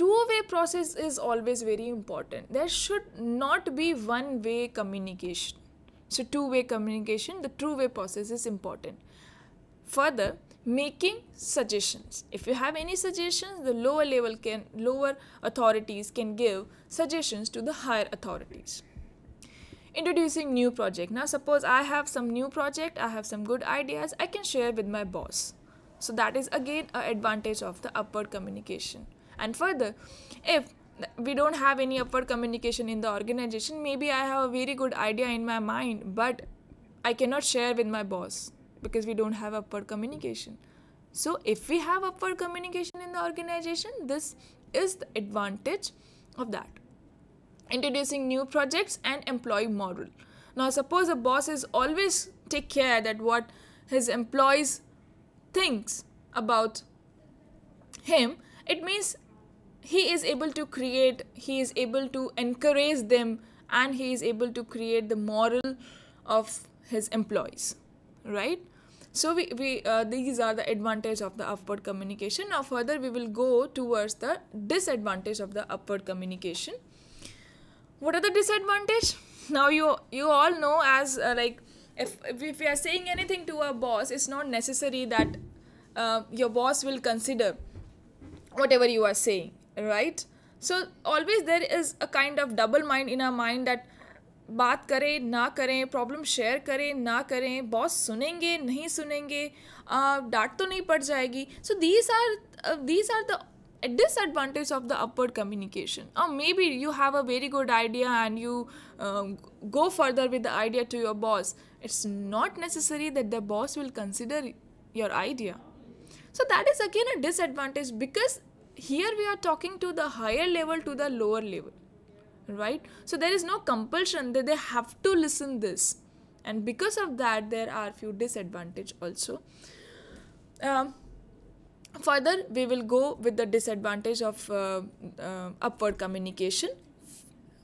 two-way process is always very important. There should not be one-way communication. So two-way communication, the two-way process is important. Further, making suggestions. If you have any suggestions, the lower level can, lower authorities can give suggestions to the higher authorities. Introducing new project. Now suppose I have some new project, I have some good ideas, I can share with my boss. So that is again an advantage of the upward communication. And further, if we don't have any upward communication in the organization, maybe I have a very good idea in my mind, but I cannot share with my boss because we don't have upward communication. So, if we have upward communication in the organization, this is the advantage of that. Introducing new projects and employee model. Now, suppose a boss is always take care that what his employees thinks about him, it means he is able to create he is able to encourage them and he is able to create the moral of his employees right so we, we uh, these are the advantage of the upward communication now further we will go towards the disadvantage of the upward communication what are the disadvantage now you you all know as uh, like if, if we are saying anything to our boss it's not necessary that uh, your boss will consider whatever you are saying right so always there is a kind of double mind in our mind that बात करें ना करें problem share करें ना करें boss सुनेंगे नहीं सुनेंगे डांट तो नहीं पड़ जाएगी so these are these are the disadvantage of the upward communication or maybe you have a very good idea and you uh, go further with the idea to your boss it's not necessary that the boss will consider your idea so that is again a disadvantage because here we are talking to the higher level to the lower level right so there is no compulsion that they have to listen this and because of that there are few disadvantage also um, further we will go with the disadvantage of uh, uh, upward communication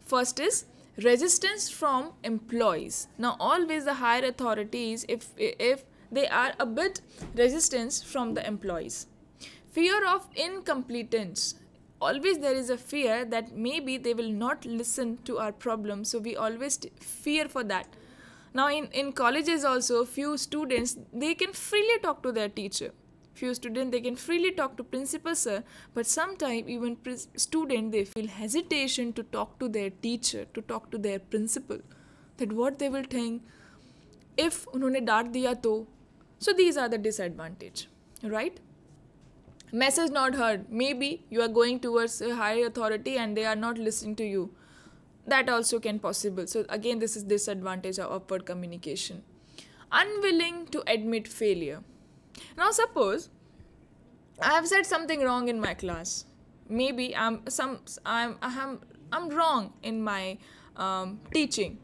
first is resistance from employees now always the higher authorities if if they are a bit resistance from the employees Fear of incompetence. Always there is a fear that maybe they will not listen to our problem, so we always fear for that. Now in, in colleges also, few students they can freely talk to their teacher few students they can freely talk to principal sir but sometimes even student they feel hesitation to talk to their teacher to talk to their principal that what they will think if उन्होंने डांट दिया तो so these are the disadvantage right Message not heard. Maybe you are going towards a high authority and they are not listening to you. That also can possible. So again, this is disadvantage of upward communication. Unwilling to admit failure. Now suppose I have said something wrong in my class. Maybe I'm some I'm I'm I'm wrong in my um, teaching,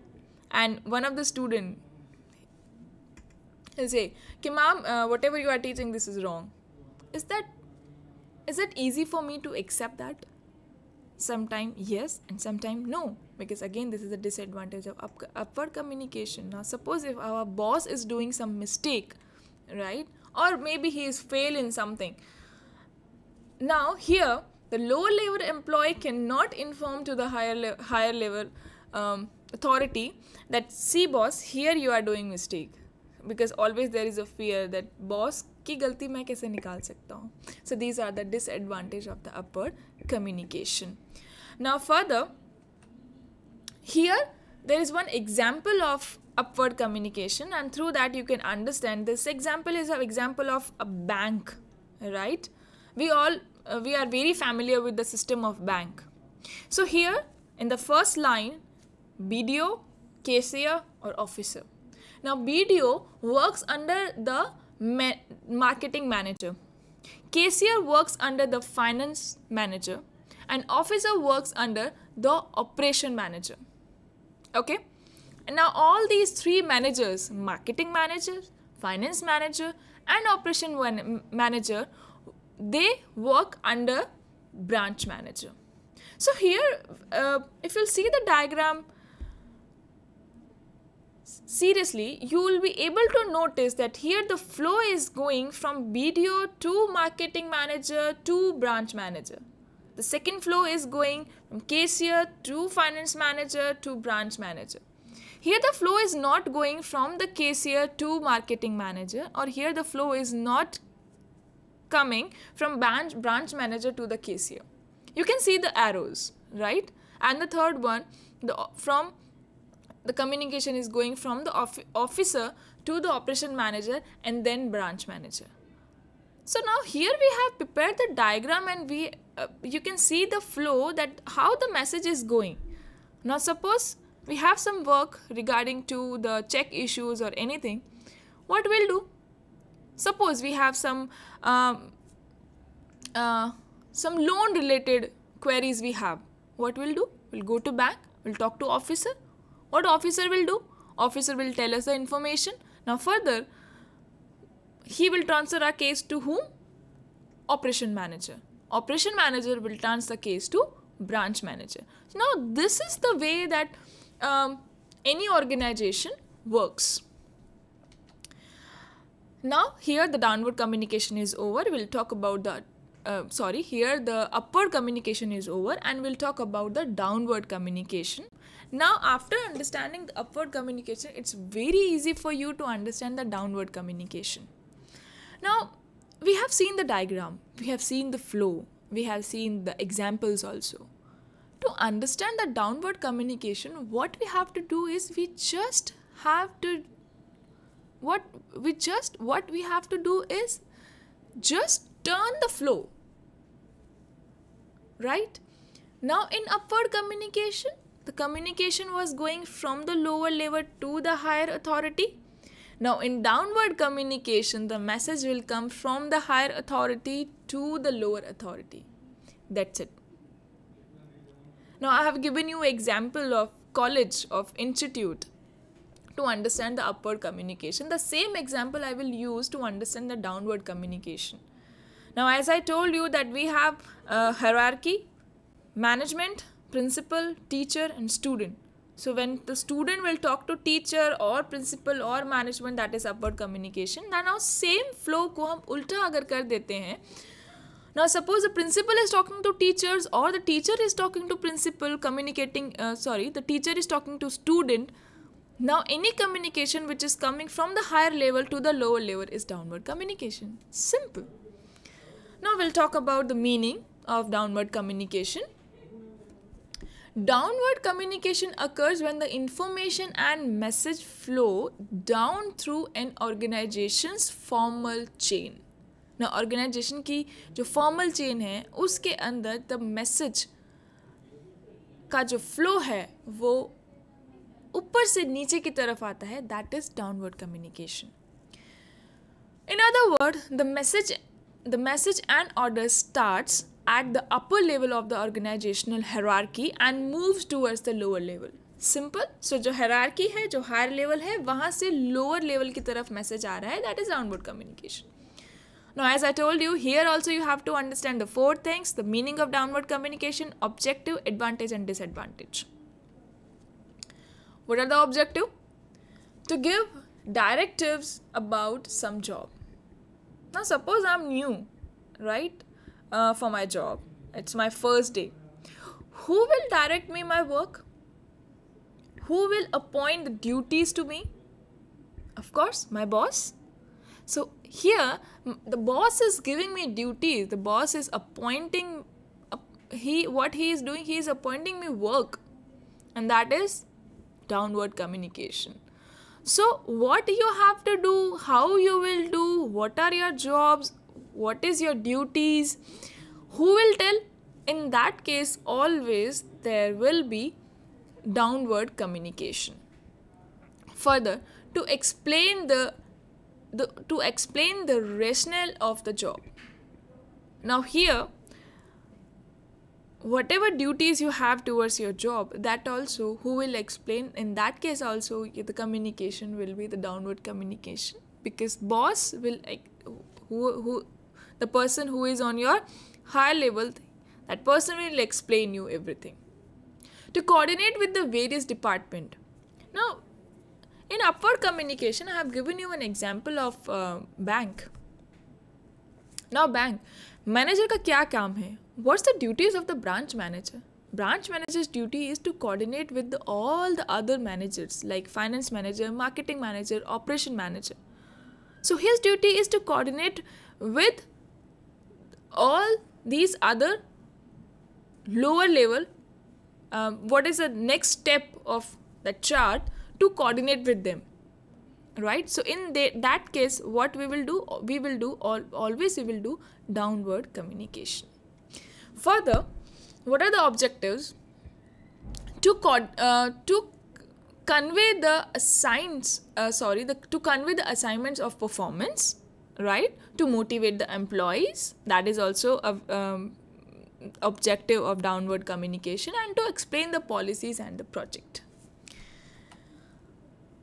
and one of the student will say, "Ki ma'am, uh, whatever you are teaching, this is wrong." Is that is it easy for me to accept that? Sometimes yes, and sometimes no, because again, this is a disadvantage of up- upward communication. Now, suppose if our boss is doing some mistake, right, or maybe he is failing something. Now, here, the lower level employee cannot inform to the higher, le- higher level um, authority that see boss here you are doing mistake because always there is a fear that boss' ki galti mai kaise nikal निकाल सकता हूँ so these the the disadvantage of the upper communication here there is one example of upward communication and through that you can understand this example is an example of a bank right we all uh, we are very familiar with the system of bank so here in the first line BDO cashier or officer now, BDO works under the ma marketing manager. Cashier works under the finance manager and officer works under the operation manager. Okay. And now all these three managers, marketing manager, finance manager and operation manager, they work under branch manager. So here, uh, if you'll see the diagram, seriously you will be able to notice that here the flow is going from BDO to marketing manager to branch manager. The second flow is going from cashier to finance manager to branch manager. Here the flow is not going from the cashier to marketing manager or here the flow is not coming from branch, branch manager to the cashier. You can see the arrows, right? And the third one, the, from the communication is going from the officer to the operation manager and then branch manager. So now here we have prepared the diagram and we uh, you can see the flow that how the message is going. Now suppose we have some work regarding to the check issues or anything. What we'll do? Suppose we have some um, uh, some loan related queries we have. What we'll do? We'll go to bank. We'll talk to officer what officer will do? Officer will tell us the information. Now further, he will transfer our case to whom? Operation manager. Operation manager will transfer the case to branch manager. So now this is the way that um, any organization works. Now here the downward communication is over. We'll talk about the uh, sorry here the upward communication is over and we'll talk about the downward communication. Now, after understanding the upward communication, it's very easy for you to understand the downward communication. Now, we have seen the diagram, we have seen the flow, we have seen the examples also. To understand the downward communication, what we have to do is we just have to what we just what we have to do is just turn the flow right now in upward communication the communication was going from the lower level to the higher authority. Now, in downward communication, the message will come from the higher authority to the lower authority. That's it. Now, I have given you example of college, of institute to understand the upward communication. The same example I will use to understand the downward communication. Now, as I told you that we have a hierarchy, management, principal, teacher and student. So when the student will talk to teacher or principal or management that is upward communication. Now, now same flow ko हम ulta agar kar dete hain. now suppose the principal is talking to teachers or the teacher is talking to principal communicating uh, sorry the teacher is talking to student now any communication which is coming from the higher level to the lower level is downward communication simple now we'll talk about the meaning of downward communication Downward communication occurs when the information and message flow down through an organization's formal chain. ना organization की जो formal chain है उसके अंदर the message का जो flow है वो ऊपर से नीचे की तरफ आता है that is downward communication in other word the message the message and order starts at the upper level of the organizational hierarchy and moves towards the lower level Simple. so, the hierarchy है जो higher level. है वहाँ से lower level की तरफ message आ रहा है that is Now, as I told you, here also you have to understand the four things the meaning of downward communication, objective, advantage, and disadvantage. What are the objective? To give directives about some job. Now, suppose I'm new, right? uh, for my job. It's my first day. Who will direct me my work? Who will appoint the duties to me? Of course, my boss. So here, the boss is giving me duties. The boss is appointing he what he is doing he is appointing me work and that is downward communication so what you have to do how you will do what are your jobs what is your duties who will tell in that case always there will be downward communication further to explain the, the to explain the rationale of the job now here whatever duties you have towards your job that also who will explain in that case also the communication will be the downward communication because boss will who who the person who is on your higher level that person will explain you everything to coordinate with the various department now in upward communication i have given you an example of uh, bank now bank manager ka kya kaam hai what's the duties of the branch manager branch manager's duty is to coordinate with the, all the other managers like finance manager marketing manager operation manager so his duty is to coordinate with all these other lower level um, what is the next step of the chart to coordinate with them right so in the, that case what we will do we will do all, always we will do downward communication further what are the objectives to uh, to convey the assigns uh, sorry the, to convey the assignments of performance right to motivate the employees that is also a um, objective of downward communication and to explain the policies and the project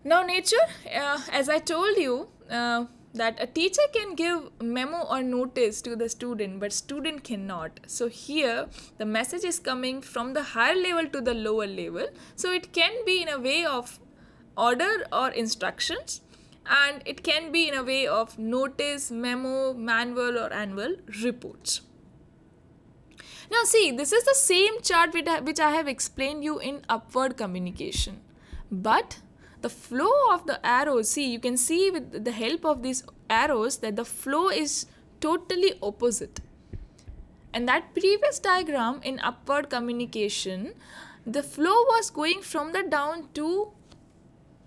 now nature uh, as i told you uh, that a teacher can give memo or notice to the student but student cannot so here the message is coming from the higher level to the lower level so it can be in a way of order or instructions and it can be in a way of notice, memo, manual or annual reports. Now see, this is the same chart which I have explained you in upward communication. But the flow of the arrows, see, you can see with the help of these arrows that the flow is totally opposite. And that previous diagram in upward communication, the flow was going from the down to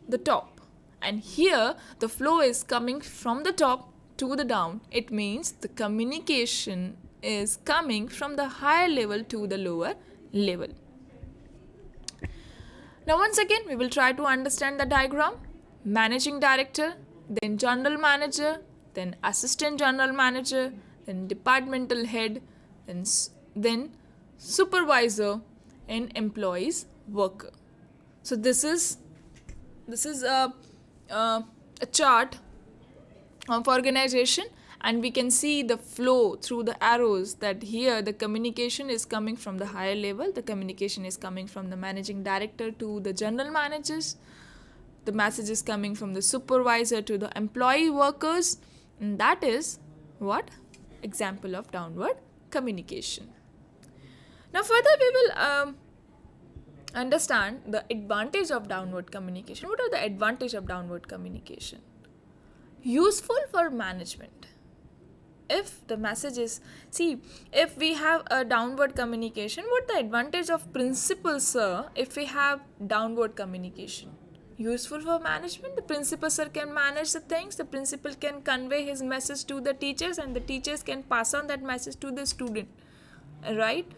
the top and here the flow is coming from the top to the down. It means the communication is coming from the higher level to the lower level. Now once again we will try to understand the diagram. Managing director, then general manager, then assistant general manager, then departmental head, then, then supervisor and employees worker. So this is this is a uh, a chart of organization and we can see the flow through the arrows that here the communication is coming from the higher level the communication is coming from the managing director to the general managers the message is coming from the supervisor to the employee workers and that is what example of downward communication now further we will um, understand the advantage of downward communication. What are the advantage of downward communication? Useful for management. If the message is, see, if we have a downward communication, what the advantage of principal sir if we have downward communication? Useful for management, the principal sir can manage the things, the principal can convey his message to the teachers and the teachers can pass on that message to the student, right?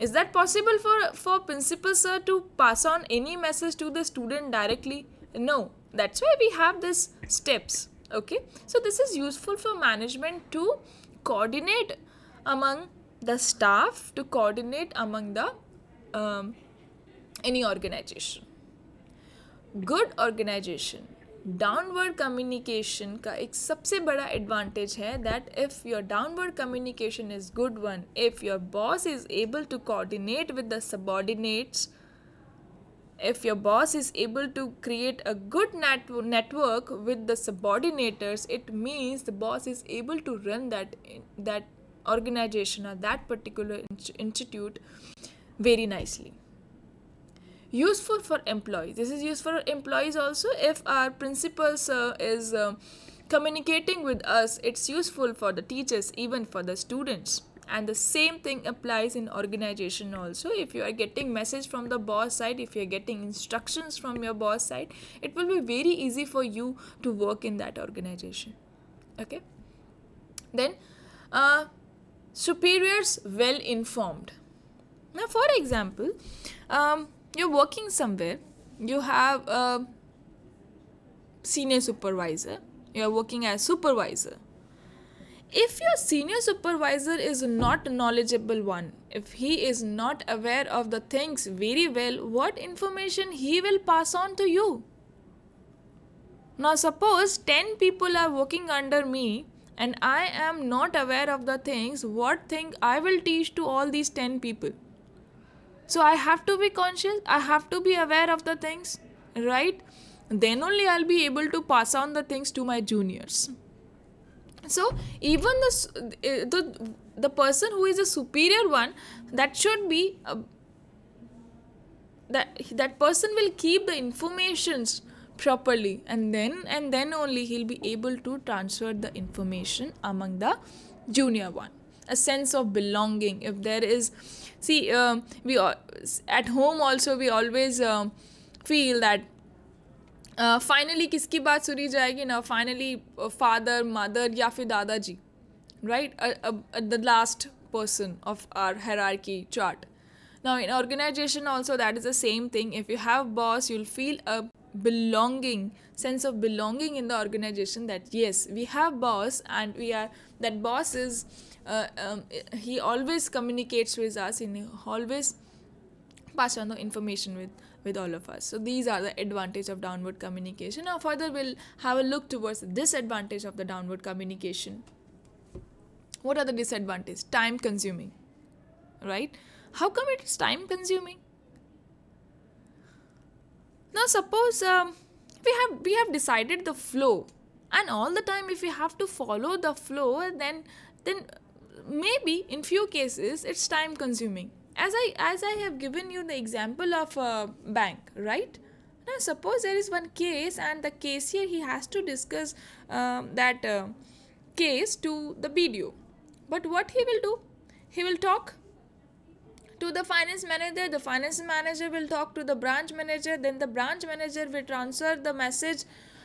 Is that possible for, for principal sir to pass on any message to the student directly? No. That's why we have this steps. Okay. So this is useful for management to coordinate among the staff, to coordinate among the um, any organization. Good organization downward communication का एक सबसे बड़ा advantage है that if your downward communication is good one if your boss is able to coordinate with the subordinates if your boss is able to create a good network with the subordinators it means the boss is able to run that that organization और that particular institute very nicely useful for employees this is useful for employees also if our principal sir is uh, communicating with us it's useful for the teachers even for the students and the same thing applies in organization also if you are getting message from the boss side if you are getting instructions from your boss side it will be very easy for you to work in that organization okay then uh, superiors well informed now for example um, you're working somewhere, you have a senior supervisor, you're working as supervisor. If your senior supervisor is not knowledgeable one, if he is not aware of the things very well, what information he will pass on to you? Now suppose 10 people are working under me and I am not aware of the things, what thing I will teach to all these 10 people? so i have to be conscious i have to be aware of the things right then only i'll be able to pass on the things to my juniors so even the eh, the, the person who is a superior one that should be uh, that that person will keep the informations properly and then and then only he'll be able to transfer the information among the junior one a sense of belonging if there is see um, we at home also we always um, feel that uh, finally, uh, किसकी बात सुनी जाएगी ना finally father mother या फिर दादाजी right The last person of our hierarchy chart. now in organization also that is the same thing if you have boss you'll feel a belonging sense of belonging in the organization that yes we have boss and we are that boss is uh, um, he always communicates with us and he always passes on the information with with all of us so these are the advantage of downward communication now further we'll have a look towards the disadvantage of the downward communication what are the disadvantages time consuming right how come it is time consuming now suppose um, we have we have decided the flow and all the time if we have to follow the flow then then maybe in few cases it's time consuming as i as i have given you the example of a bank right now suppose there is one case and the case here he has to discuss um, that uh, case to the BDO but what he will do he will talk to the finance manager the finance manager will talk to the branch manager then the branch manager will transfer the message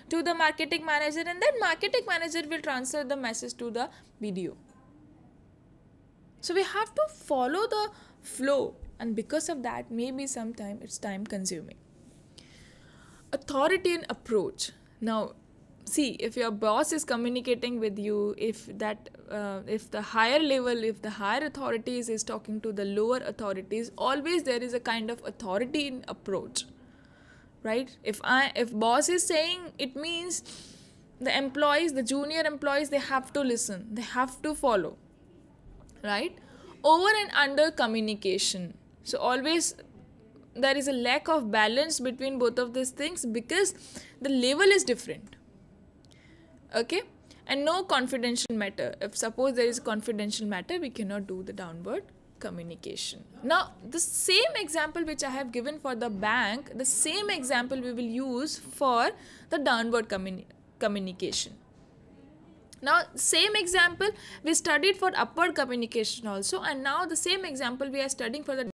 to the marketing manager and then marketing manager will transfer the message to the video. So we have to follow the flow, and because of that, maybe sometimes it's time consuming. Authority and approach. Now, see if your boss is communicating with you if that uh, if the higher level if the higher authorities is talking to the lower authorities always there is a kind of authority in approach right if i if boss is saying it means the employees the junior employees they have to listen they have to follow right over and under communication so always there is a lack of balance between both of these things because the level is different okay and no confidential matter if suppose there is confidential matter we cannot do the downward communication now the same example which i have given for the bank the same example we will use for the downward communi- communication now same example we studied for upward communication also and now the same example we are studying for the